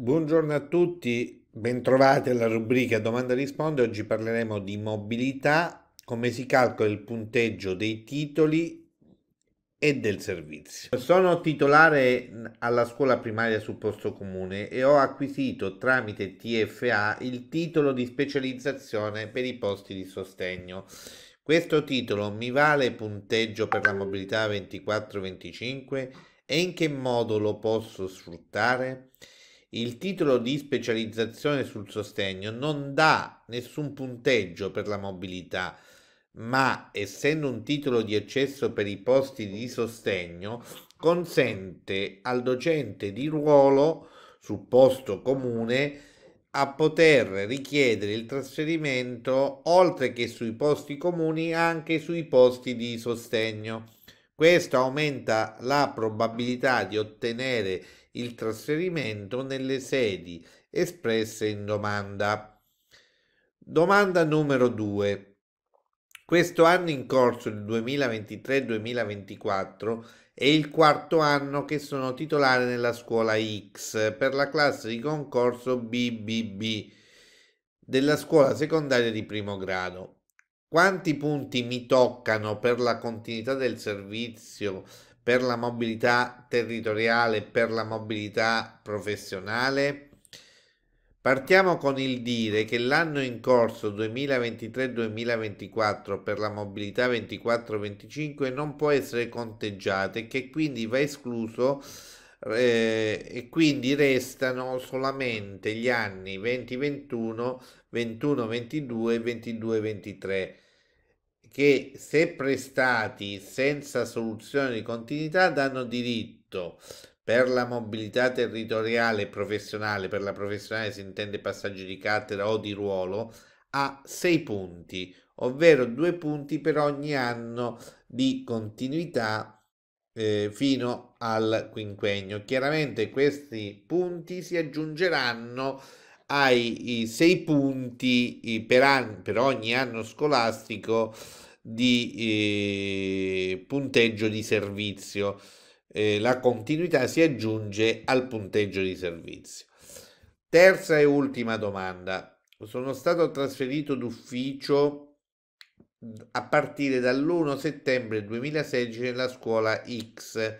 Buongiorno a tutti, bentrovati alla rubrica domanda risponde. Oggi parleremo di mobilità, come si calcola il punteggio dei titoli e del servizio. Sono titolare alla scuola primaria sul posto comune e ho acquisito tramite TFA il titolo di specializzazione per i posti di sostegno. Questo titolo mi vale punteggio per la mobilità 24-25 e in che modo lo posso sfruttare? il titolo di specializzazione sul sostegno non dà nessun punteggio per la mobilità, ma essendo un titolo di accesso per i posti di sostegno, consente al docente di ruolo sul posto comune a poter richiedere il trasferimento oltre che sui posti comuni anche sui posti di sostegno questo aumenta la probabilità di ottenere il trasferimento nelle sedi espresse in domanda. Domanda numero 2. Questo anno in corso, il 2023-2024, è il quarto anno che sono titolare nella scuola X per la classe di concorso BBB della scuola secondaria di primo grado quanti punti mi toccano per la continuità del servizio, per la mobilità territoriale, per la mobilità professionale? Partiamo con il dire che l'anno in corso 2023-2024 per la mobilità 24-25 non può essere conteggiato e che quindi va escluso eh, e quindi restano solamente gli anni 2021, 21-22, 22-23 che se prestati senza soluzione di continuità danno diritto per la mobilità territoriale e professionale, per la professionale si intende passaggi di cattedra o di ruolo, a 6 punti, ovvero 2 punti per ogni anno di continuità eh, fino al quinquennio. Chiaramente questi punti si aggiungeranno ai sei punti per, an- per ogni anno scolastico di eh, punteggio di servizio. Eh, la continuità si aggiunge al punteggio di servizio. Terza e ultima domanda. Sono stato trasferito d'ufficio a partire dall'1 settembre 2016 nella scuola X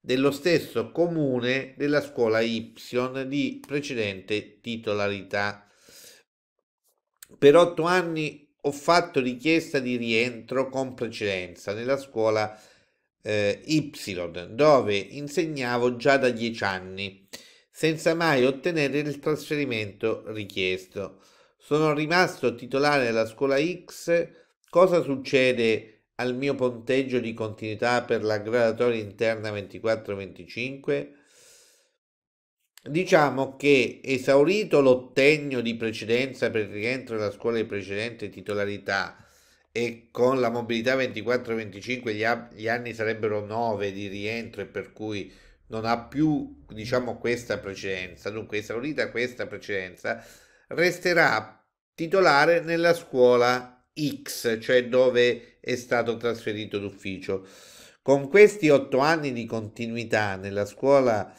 dello stesso comune della scuola Y di precedente titolarità. Per otto anni ho fatto richiesta di rientro con precedenza nella scuola eh, Y, dove insegnavo già da dieci anni, senza mai ottenere il trasferimento richiesto. Sono rimasto titolare della scuola X Cosa succede al mio ponteggio di continuità per la gradatoria interna 24-25? Diciamo che esaurito l'ottennio di precedenza per il rientro della scuola di precedente titolarità e con la mobilità 24-25 gli, gli, anni sarebbero 9 di rientro e per cui non ha più diciamo questa precedenza, dunque esaurita questa precedenza resterà titolare nella scuola X, cioè dove è stato trasferito d'ufficio. Con questi otto anni di continuità nella scuola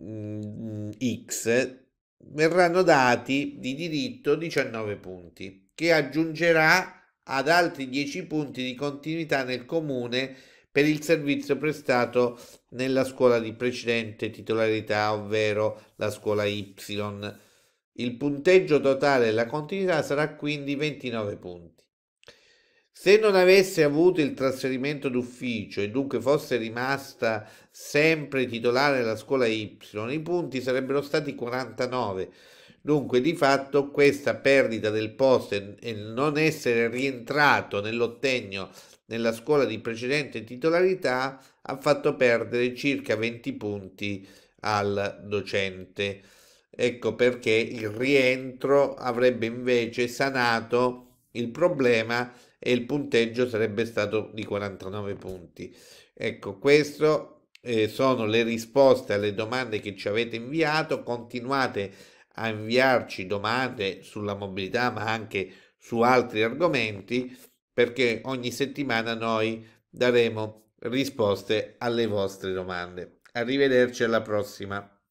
mm, X verranno dati di diritto 19 punti, che aggiungerà ad altri 10 punti di continuità nel comune per il servizio prestato nella scuola di precedente titolarità, ovvero la scuola Y il punteggio totale della continuità sarà quindi 29 punti. Se non avesse avuto il trasferimento d'ufficio e dunque fosse rimasta sempre titolare della scuola Y, i punti sarebbero stati 49. Dunque, di fatto, questa perdita del posto e il non essere rientrato nell'ottennio nella scuola di precedente titolarità ha fatto perdere circa 20 punti al docente. Ecco perché il rientro avrebbe invece sanato il problema e il punteggio sarebbe stato di 49 punti. Ecco, queste eh, sono le risposte alle domande che ci avete inviato. Continuate a inviarci domande sulla mobilità, ma anche su altri argomenti, perché ogni settimana noi daremo risposte alle vostre domande. Arrivederci alla prossima.